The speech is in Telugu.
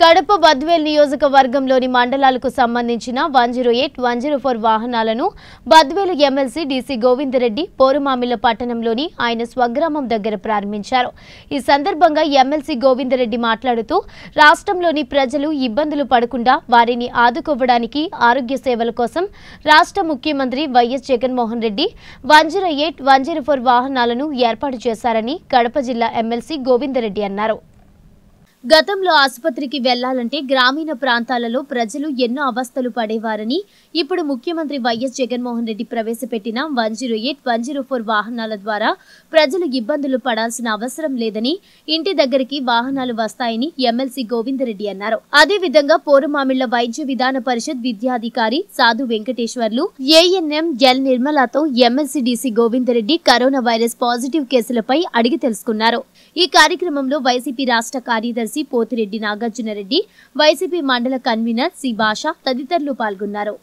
కడప బద్వేల్ నియోజకవర్గంలోని మండలాలకు సంబంధించిన one zero eight one zero four వాహనాలను బద్వేలు ఎమ్మెల్సీ డీసీ గోవిందరెడ్డి పోరుమామిల పట్టణంలోని ఆయన స్వగ్రామం దగ్గర ప్రారంభించారు ఈ సందర్భంగా ఎమ్మెల్సీ గోవిందరెడ్డి మాట్లాడుతూ రాష్ట్రంలోని ప్రజలు ఇబ్బందులు పడకుండా వారిని ఆదుకోవడానికి ఆరోగ్య సేవల కోసం రాష్ట్ర ముఖ్యమంత్రి YS Jaganmohan Reddy one zero eight one zero four వాహనాలను ఏర్పాటు చేశారని కడప జిల్లా ఎమ్మెల్సీ గోవిందరెడ్డి అన్నారు గతంలో ఆసుపత్రికి వెళ్లాలంటే గ్రామీణ ప్రాంతాలలో ప్రజలు ఎన్నో అవస్థలు పడేవారని ఇప్పుడు ముఖ్యమంత్రి వైఎస్ జగన్మోహన్ రెడ్డి ప్రవేశపెట్టిన one zero eight one zero four వాహనాల ద్వారా ప్రజలు ఇబ్బందులు పడాల్సిన అవసరం లేదని ఇంటి దగ్గరికి వాహనాలు వస్తాయని ఎమ్మెల్సీ గోవిందరెడ్డి అన్నారు అదేవిధంగా పోరుమామిళ్ల వైద్య విధాన పరిషత్ విద్యాధికారి సాధు వెంకటేశ్వర్లు ఏఎన్ఎం ఎల్ నిర్మలాతో MLC DC Govindareddy corona virus positive కేసులపై అడిగి తెలుసుకున్నారు ఈ కార్యక్రమంలో వైసీపీ రాష్ట్ర కార్యదర్శి కార్యదర్శి పోతిరెడ్డి నాగార్జునరెడ్డి వైసీపీ మండల కన్వీనర్ సి భాష తదితరులు పాల్గొన్నారు